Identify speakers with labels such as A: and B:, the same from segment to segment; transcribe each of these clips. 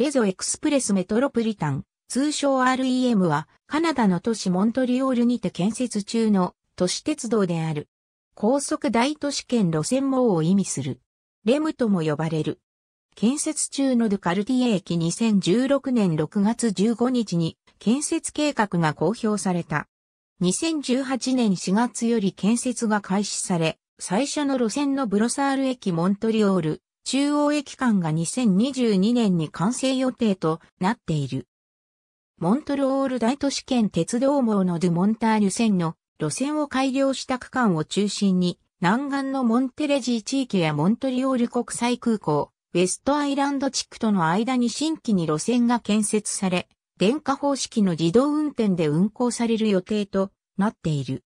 A: レゾエクスプレスメトロプリタン、通称 REM は、カナダの都市モントリオールにて建設中の都市鉄道である。高速大都市圏路線網を意味する。レムとも呼ばれる。建設中のドゥカルティエ駅2016年6月15日に建設計画が公表された。2018年4月より建設が開始され、最初の路線のブロサール駅モントリオール、中央駅間が2022年に完成予定となっている。モントロール大都市圏鉄道網のドゥ・モンターニュ線の路線を改良した区間を中心に、南岸のモンテレジー地域やモントリオール国際空港、ウェストアイランド地区との間に新規に路線が建設され、電化方式の自動運転で運行される予定となっている。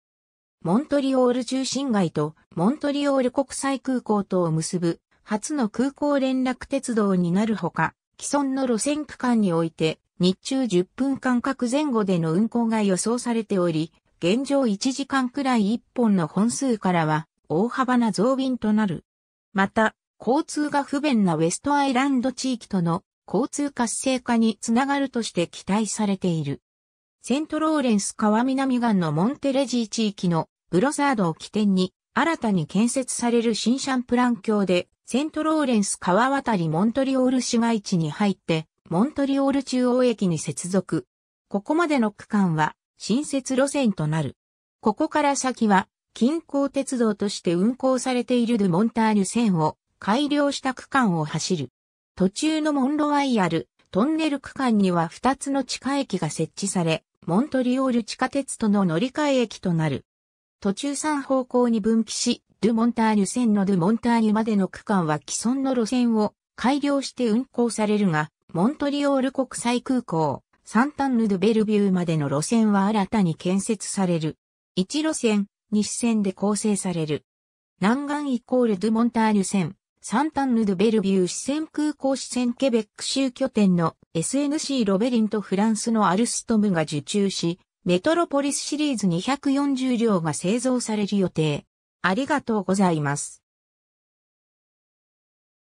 A: モントリオール中心街とモントリオール国際空港とを結ぶ初の空港連絡鉄道になるほか、既存の路線区間において、日中10分間隔前後での運行が予想されており、現状1時間くらい1本の本数からは、大幅な増便となる。また、交通が不便なウェストアイランド地域との交通活性化につながるとして期待されている。セントローレンス川南岸のモンテレジー地域のブロザードを起点に新たに建設される新シャンプラン橋でセントローレンス川渡りモントリオール市街地に入って、モントリオール中央駅に接続。ここまでの区間は、新設路線となる。ここから先は、近郊鉄道として運行されているル・モンターニュ線を改良した区間を走る。途中のモンロワイヤル、トンネル区間には2つの地下駅が設置され、モントリオール地下鉄との乗り換え駅となる。途中3方向に分岐し、ドゥ・モンターニュ線のドゥ・モンターニュまでの区間は既存の路線を改良して運行されるが、モントリオール国際空港、サンタンヌ・ドゥ・ベルビューまでの路線は新たに建設される。1路線、西線で構成される。南岸イコール・ドゥ・モンターニュ線、サンタンヌ・ドゥ・ベルビュー支線空港支線ケベック州拠点の SNC ロベリンとフランスのアルストムが受注し、メトロポリスシリーズ240両が製造される予定。ありがとうございます。